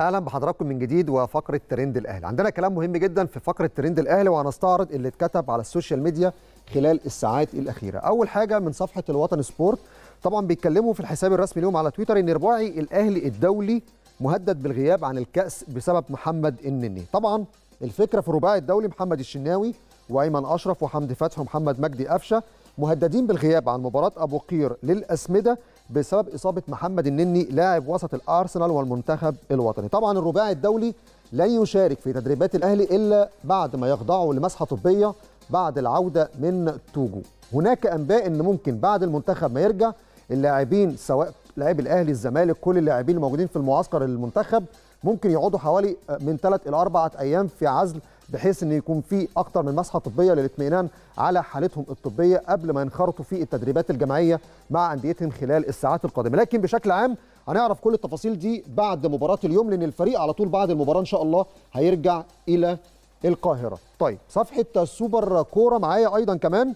اهلا بحضراتكم من جديد وفقره ترند الاهلي عندنا كلام مهم جدا في فقره ترند الاهلي وهنستعرض اللي اتكتب على السوشيال ميديا خلال الساعات الاخيره اول حاجه من صفحه الوطن سبورت طبعا بيتكلموا في الحساب الرسمي لهم على تويتر ان رباعي الاهلي الدولي مهدد بالغياب عن الكاس بسبب محمد النني طبعا الفكره في الرباعي الدولي محمد الشناوي وايمن اشرف وحمدي فتحي ومحمد مجدي قفشه مهددين بالغياب عن مباراه ابو قير للاسمده بسبب اصابه محمد النني لاعب وسط الارسنال والمنتخب الوطني طبعا الرباعي الدولي لن يشارك في تدريبات الاهلي الا بعد ما يخضعوا لمسحه طبيه بعد العوده من توجو هناك انباء ان ممكن بعد المنتخب ما يرجع اللاعبين سواء لاعبي الاهلي الزمالك كل اللاعبين الموجودين في المعسكر المنتخب ممكن يقعدوا حوالي آه، من ثلاث الى اربعه ايام في عزل بحيث ان يكون في اكتر من مسحه طبيه للاطمئنان على حالتهم الطبيه قبل ما ينخرطوا في التدريبات الجماعيه مع انديتهم خلال الساعات القادمه لكن بشكل عام هنعرف كل التفاصيل دي بعد مباراه اليوم لان الفريق على طول بعد المباراه ان شاء الله هيرجع الى القاهره طيب صفحه سوبر كوره معايا ايضا كمان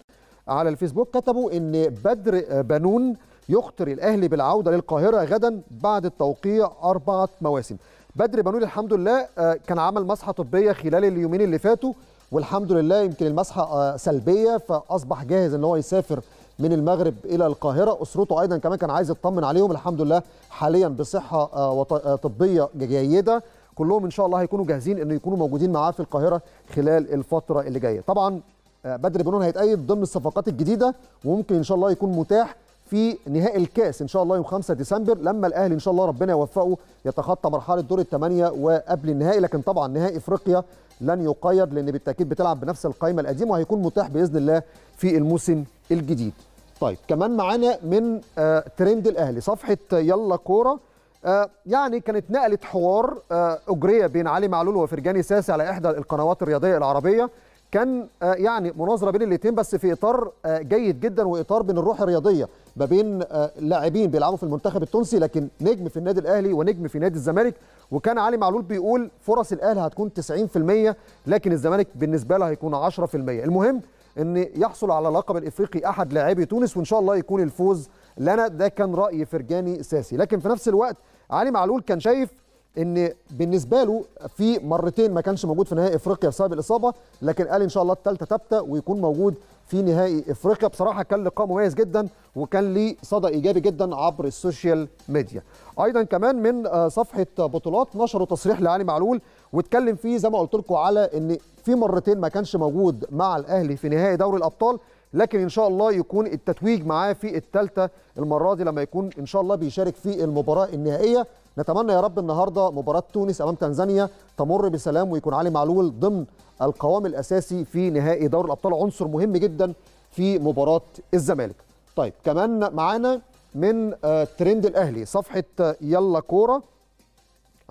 على الفيسبوك كتبوا ان بدر بنون يخطر الاهلي بالعوده للقاهره غدا بعد التوقيع اربعه مواسم بدر بنون الحمد لله آه، كان عمل مسحه طبيه خلال اليومين اللي فاتوا والحمد لله يمكن المسحه آه، سلبيه فاصبح جاهز ان هو يسافر من المغرب الى القاهره اسرته ايضا كمان كان عايز يطمن عليهم الحمد لله حاليا بصحه آه، طبيه جيده كلهم ان شاء الله هيكونوا جاهزين انه يكونوا موجودين معاه في القاهره خلال الفتره اللي جايه طبعا بدر بنون هيتأيد ضمن الصفقات الجديده وممكن ان شاء الله يكون متاح في نهائي الكاس ان شاء الله يوم 5 ديسمبر لما الاهلي ان شاء الله ربنا يوفقه يتخطى مرحله دور الثمانيه وقبل النهائي لكن طبعا نهائي افريقيا لن يقيد لان بالتاكيد بتلعب بنفس القائمه القديمه وهيكون متاح باذن الله في الموسم الجديد. طيب كمان معانا من آه ترند الاهلي صفحه يلا كوره آه يعني كانت نقلت حوار آه اجريه بين علي معلول وفرجاني ساسي على احدى القنوات الرياضيه العربيه كان آه، يعني مناظره بين الاثنين بس في اطار آه، جيد جدا واطار بين الروح الرياضيه ما بين آه، لاعبين بيلعبوا في المنتخب التونسي لكن نجم في النادي الاهلي ونجم في نادي الزمالك وكان علي معلول بيقول فرص الاهلي هتكون 90% لكن الزمالك بالنسبه له هيكون 10% المهم ان يحصل على اللقب الافريقي احد لاعبي تونس وان شاء الله يكون الفوز لنا ده كان راي فرجاني ساسي لكن في نفس الوقت علي معلول كان شايف ان بالنسبه له في مرتين ما كانش موجود في نهائي افريقيا بسبب الاصابه لكن قال ان شاء الله الثالثه ثابته ويكون موجود في نهائي افريقيا بصراحه كان لقاء مميز جدا وكان ليه صدى ايجابي جدا عبر السوشيال ميديا ايضا كمان من آه، صفحه بطولات نشروا تصريح لعلي معلول واتكلم فيه زي ما قلت لكم على ان في مرتين ما كانش موجود مع الاهلي في نهائي دوري الابطال لكن ان شاء الله يكون التتويج معاه في الثالثه المره دي لما يكون ان شاء الله بيشارك في المباراه النهائيه نتمنى يا رب النهارده مباراه تونس امام تنزانيا تمر بسلام ويكون علي معلول ضمن القوام الاساسي في نهائي دوري الابطال عنصر مهم جدا في مباراه الزمالك طيب كمان معانا من آه، ترند الاهلي صفحه آه، يلا كوره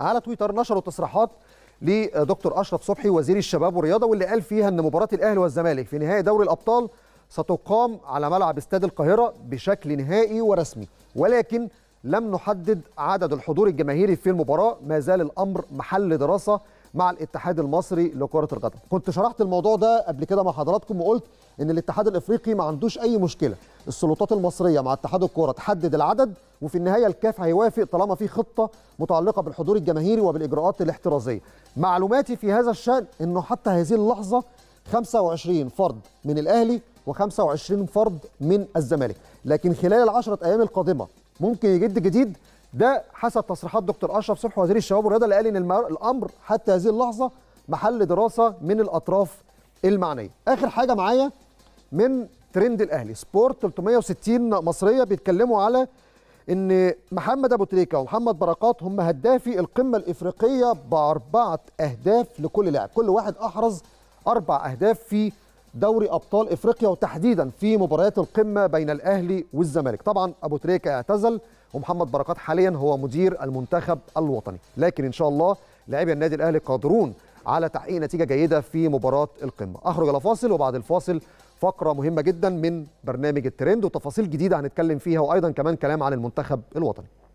على تويتر نشروا تصريحات لدكتور اشرف صبحي وزير الشباب والرياضه واللي قال فيها ان مباراه الاهلي والزمالك في نهائي دوري الابطال ستقام على ملعب استاد القاهرة بشكل نهائي ورسمي ولكن لم نحدد عدد الحضور الجماهيري في المباراة ما زال الأمر محل دراسة مع الاتحاد المصري لكرة القدم كنت شرحت الموضوع ده قبل كده مع حضراتكم وقلت ان الاتحاد الافريقي ما عندوش اي مشكله السلطات المصريه مع اتحاد الكوره تحدد العدد وفي النهايه الكاف هيوافق طالما في خطه متعلقه بالحضور الجماهيري وبالاجراءات الاحترازيه معلوماتي في هذا الشان انه حتى هذه اللحظه 25 فرد من الاهلي و25 فرد من الزمالك لكن خلال العشرة أيام القادمة ممكن يجد جديد ده حسب تصريحات دكتور أشرف صبحي وزير الشباب والرياضة اللي قال إن الأمر حتى هذه اللحظة محل دراسة من الأطراف المعنية آخر حاجة معايا من ترند الأهلي سبورت 360 مصرية بيتكلموا على ان محمد ابو تريكه ومحمد بركات هم هدافي القمه الافريقيه باربعه اهداف لكل لاعب كل واحد احرز اربع اهداف في دوري ابطال افريقيا وتحديدا في مباريات القمه بين الاهلي والزمالك طبعا ابو تريكه اعتزل ومحمد بركات حاليا هو مدير المنتخب الوطني لكن ان شاء الله لاعبي النادي الاهلي قادرون على تحقيق نتيجه جيده في مباراه القمه اخرج الى فاصل وبعد الفاصل فقره مهمه جدا من برنامج الترند وتفاصيل جديده هنتكلم فيها وايضا كمان كلام عن المنتخب الوطني